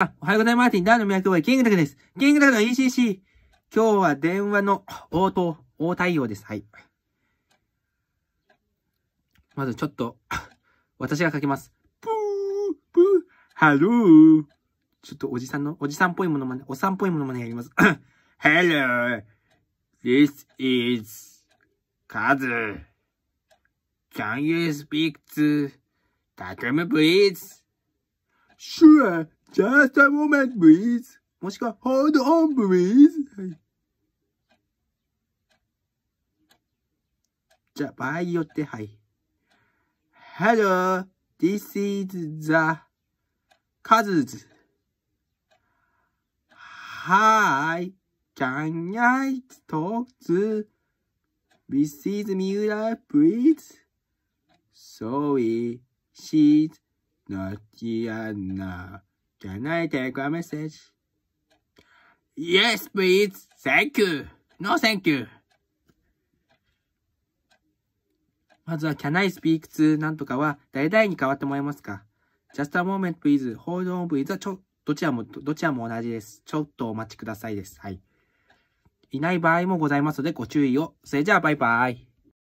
あ、おはようございます。ダ第の脈はキングタクです。キングタクの ECC。今日は電話の応答、応対応です。はい。まずちょっと、私が書きます。ぷー、ぷー、ハロー。ちょっとおじさんの、おじさんっぽいものまね、おさんっぽいものまねやります。Hello, this is, カズ。Can you speak to, t a タクム please? Sure. just a moment, please. もしくは、hold on, please. じゃあ、場合によって、はい。Hello, this is the cousins. Hi, can I talk to Mrs. Mura, please? Sorry, she's not here now. Can I take a message? Yes, please. Thank you. No, thank you. まずは Can I speak to なんとかは誰々に変わってもらえますか ?Just a moment, please. Hold on, please. はちょ、どちらも、どちらも同じです。ちょっとお待ちくださいです。はい。いない場合もございますのでご注意を。それじゃあ、バイバイ。